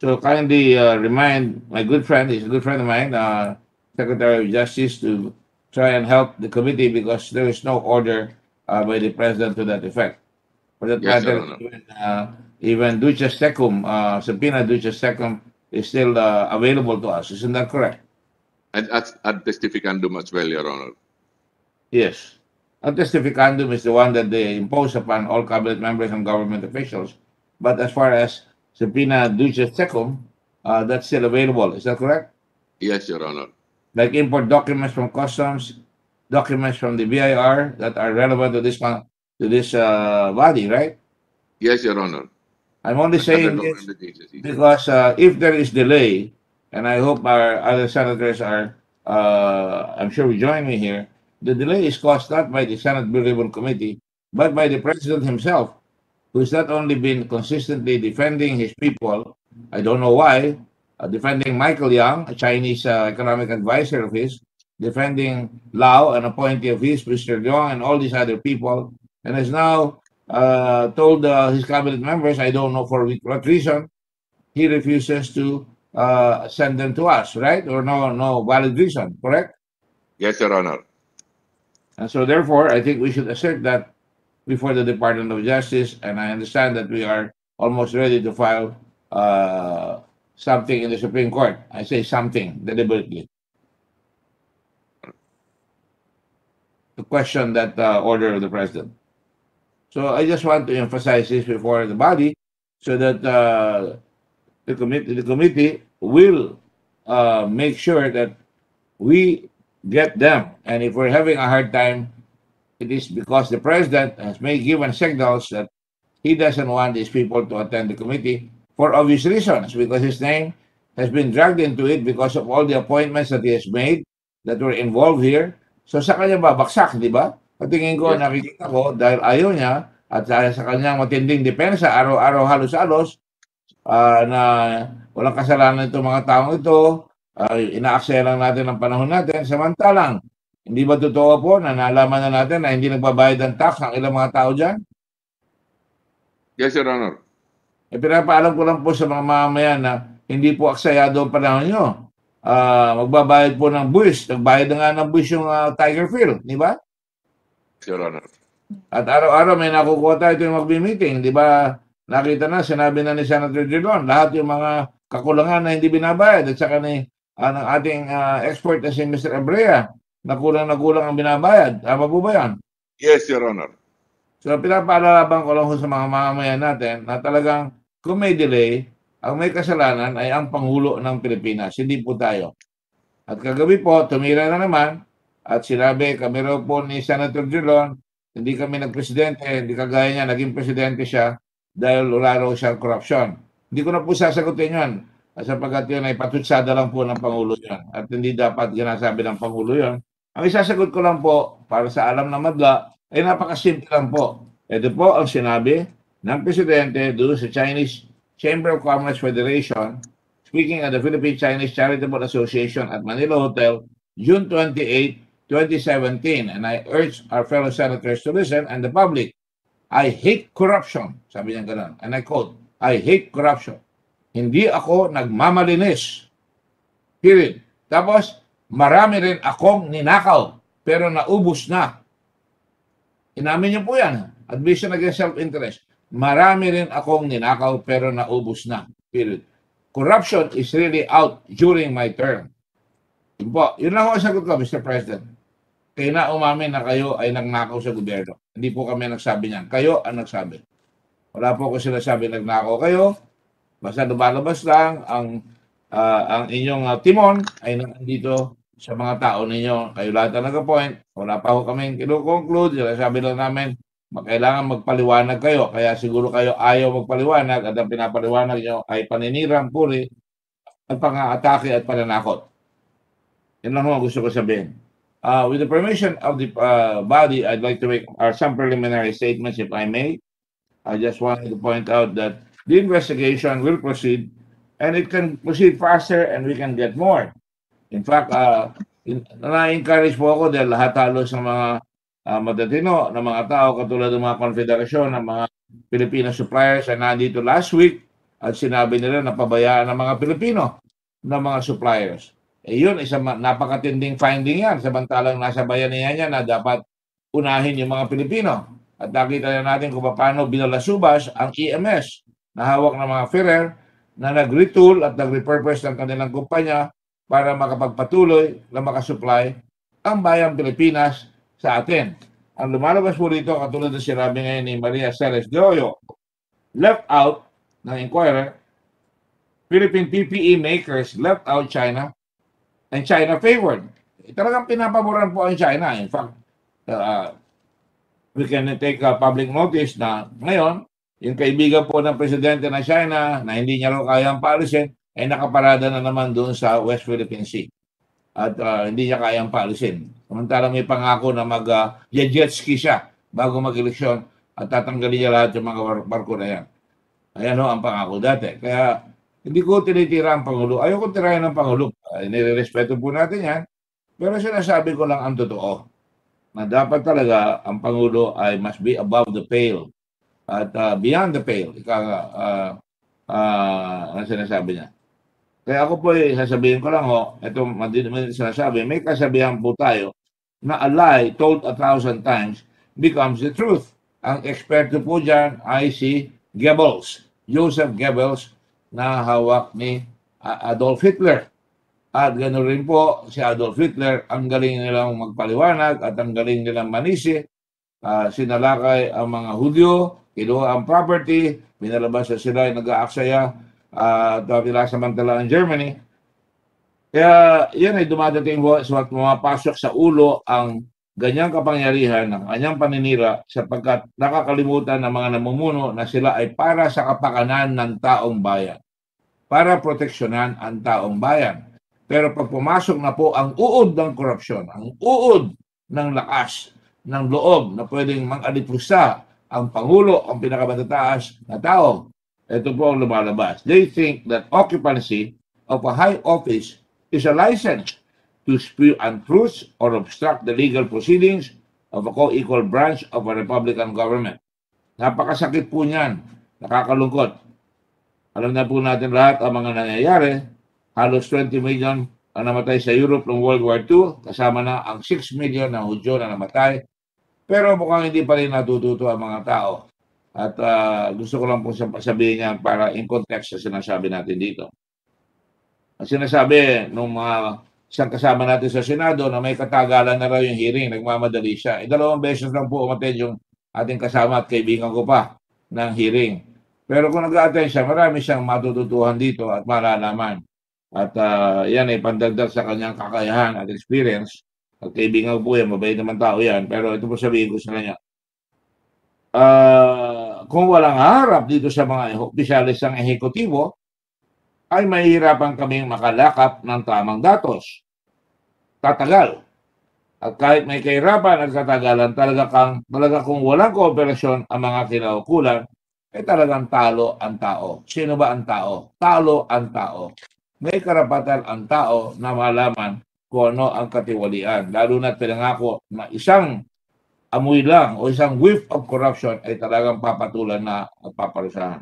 to kindly uh, remind my good friend, he's a good friend of mine, uh, Secretary of Justice, to try and help the committee because there is no order uh, by the president to that effect. For that yes, matter, even, uh, even Duce Secum, uh, subpoena Duce Secum is still uh, available to us. Isn't that correct? And at, at testificandum as well, Your Honor. Yes. Ad testificandum is the one that they impose upon all cabinet members and government officials. But as far as Sabina Dujacekov, uh, that's still available. Is that correct? Yes, Your Honor. Like import documents from customs, documents from the BIR that are relevant to this one, to this uh, body, right? Yes, Your Honor. I'm only saying this because uh, if there is delay, and I hope our other senators are, uh, I'm sure, will join me here. The delay is caused not by the Senate Bill Review Committee, but by the President himself who's not only been consistently defending his people, I don't know why, uh, defending Michael Young, a Chinese uh, economic advisor of his, defending Lau, an appointee of his, Mr. Dong, and all these other people, and has now uh, told uh, his cabinet members, I don't know for what reason, he refuses to uh, send them to us, right? Or no, no valid reason, correct? Yes, Your Honor. And so, therefore, I think we should assert that before the Department of Justice, and I understand that we are almost ready to file uh, something in the Supreme Court. I say something deliberately. To question that uh, order of the president. So I just want to emphasize this before the body so that uh, the, committee, the committee will uh, make sure that we get them. And if we're having a hard time it is because the president has made given signals that he doesn't want these people to attend the committee for obvious reasons, because his name has been dragged into it because of all the appointments that he has made that were involved here. So sa kanya babaksak, di ba? Patingin ko, yes. nakikita ko, dahil ayaw niya, at dahil sa kanyang matinding depensa, araw-araw halos-alos, uh, ah, na walang kasalanan itong mga taong ito, uh, ah, inaaksayan lang natin ang panahon natin, samantalang hindi ba totoo po na nalaman na natin na hindi nagbabayad ng tax ang ilang mga tao dyan? Yes, Your Honor. E pinapaalam ko lang po sa mga mamayan na hindi po aksayado ang panahon nyo. Uh, magbabayad po ng buwis. Nagbayad na nga ng buwis yung uh, Tiger Field, di ba? Your Honor. At araw-araw may nakukuha tayo ito yung magbi-meeting, di ba? Nakita na, sinabi na ni Senator Dillon, lahat yung mga kakulangan na hindi binabayad at saka ni uh, ng ating uh, expert na si Mr. Abrea na kulang na kulang ang binabayad. Tama po ba yan? Yes, Your Honor. So pinapaalalaban ko lang ho sa mga mamamayan natin na talagang kung may delay, ang may kasalanan ay ang Pangulo ng Pilipinas, hindi po tayo. At kagabi po, tumira na naman at sinabi kami raw po ni Senator Julon, hindi kami nagpresidente, hindi kagaya niya, naging presidente siya dahil wala raw siyang corruption. Hindi ko na po sasagutin yun sapagkat yun ay patutsada lang po ng Pangulo yun at hindi dapat ginasabi ng Pangulo yun ang isasagot ko lang po, para sa alam na madla, ay napakasimple lang po. Ito po ang sinabi ng Presidente doon sa Chinese Chamber of Commerce Federation speaking at the Philippine-Chinese Charitable Association at Manila Hotel, June 28, 2017. And I urge our fellow senators to listen and the public. I hate corruption. Sabi niya ganun. And I quote, I hate corruption. Hindi ako nagmamalinis. Period. Tapos, Marami rin akong ninakaw, pero naubos na. Inamin niyo po yan. Admission against self-interest. Marami rin akong ninakaw, pero naubos na. Period. Corruption is really out during my term. Yun po. Yun lang ako sagot ko, Mr. President. Kayo na umamin na kayo ay nagnakaw sa gobyerno. Hindi po kami nagsabi niyan. Kayo ang nagsabi. Wala po ako sinasabi nagnakaw kayo. Basta lumalabas lang ang uh, ang inyong uh, timon ay nandito sa mga tao ninyo. Kayo lahat na nag-appoint. Wala pa ho kaming kinukonclude. Sinasabi lang namin, kailangan magpaliwanag kayo. Kaya siguro kayo ayaw magpaliwanag at ang pinapaliwanag nyo ay paninirang, puri, at pang-atake at pananakot. Yan lang ho gusto ko sabihin. Uh, with the permission of the uh, body, I'd like to make uh, some preliminary statements, if I may. I just wanted to point out that the investigation will proceed and it can proceed faster and we can get more. In fact, uh, in, na-encourage po ako dahil lahat halos ng mga uh, matatino, ng mga tao, katulad ng mga konfederasyon, ng mga Filipino suppliers na nandito last week at sinabi nila na pabayaan ng mga Pilipino ng mga suppliers. Eh yun, isang napakatinding finding yan. Samantalang nasa bayanihan niya na dapat unahin yung mga Pilipino. At nakita na natin kung paano binalasubas ang EMS na hawak ng mga Ferrer na nag-retool at nag-repurpose ng kanilang kumpanya para makapagpatuloy na makasupply ang bayang Pilipinas sa atin. Ang lumalabas po rito, katulad na sinabi ngayon ni Maria Ceres de Hoyo, left out ng Inquirer, Philippine PPE makers left out China and China favored. Eh, talagang pinapaboran po ang China. In fact, uh, we can take a public notice na ngayon, yung kaibigan po ng presidente ng China na hindi niya raw kayang paalisin, ay nakaparada na naman doon sa West Philippine Sea at uh, hindi niya kayang paalisin. Samantalang may pangako na mag-jet ah, uh, ski siya bago mag-eleksyon at tatanggalin niya lahat yung mga barko na yan. Ayan ho ang pangako dati. Kaya hindi ko tinitira ang Pangulo. Ayoko tirayan ng Pangulo. Uh, Nirerespeto po natin yan. Pero sinasabi ko lang ang totoo na dapat talaga ang Pangulo ay must be above the pale at uh, beyond the pale. Ika, uh, uh, ang sinasabi niya. Kaya ako po eh, sasabihin ko lang oh, ito madilim din sinasabi, may kasabihan po tayo na a lie told a thousand times becomes the truth. Ang eksperto po dyan ay si Goebbels, Joseph Goebbels, na hawak ni ah, Adolf Hitler. At ganoon rin po si Adolf Hitler, ang galing nilang magpaliwanag at ang galing nilang manisi. Uh, sinalakay ang mga Hudyo, kinuha ang property, binalabas sa sila ay nag-aaksaya uh, ah, David Laksa Mandela ng Germany. Kaya yan ay dumadating sumat mapasok sa ulo ang ganyang kapangyarihan ang kanyang paninira sapagkat nakakalimutan ng mga namumuno na sila ay para sa kapakanan ng taong bayan, para proteksyonan ang taong bayan. Pero pag pumasok na po ang uod ng korupsyon, ang uod ng lakas, ng loob na pwedeng mang ang Pangulo, ang pinakamatataas na tao, ito po ang lumalabas. They think that occupancy of a high office is a license to spew untruths or obstruct the legal proceedings of a co-equal branch of a Republican government. Napakasakit po niyan. Nakakalungkot. Alam na po natin lahat ang mga nangyayari. Halos 20 million ang namatay sa Europe noong World War II, kasama na ang 6 million na Hudyo na namatay. Pero mukhang hindi pa rin natututo ang mga tao. At uh, gusto ko lang pong sabihin yan para in context sa sinasabi natin dito. Ang sinasabi nung mga isang kasama natin sa Senado na may katagalan na raw yung hearing, nagmamadali siya. E, dalawang beses lang po umaten yung ating kasama at kaibigan ko pa ng hearing. Pero kung nag-attend siya, marami siyang matututuhan dito at malalaman. At uh, yan ay pandagdag sa kanyang kakayahan at experience. At kaibigan ko po yan, mabait naman tao yan. Pero ito po sabihin ko sa kanya. Ah... Uh, kung walang harap dito sa mga opisyalis ng ehekutibo, ay mahihirapan kaming makalakap ng tamang datos. Tatagal. At kahit may kahirapan at katagalan, talaga, kang, talaga kung walang kooperasyon ang mga kinaukulan, ay eh, talagang talo ang tao. Sino ba ang tao? Talo ang tao. May karapatan ang tao na malaman kung ano ang katiwalian. Lalo na pinangako na isang amoy lang o isang whiff of corruption ay talagang papatulan na at paparusahan.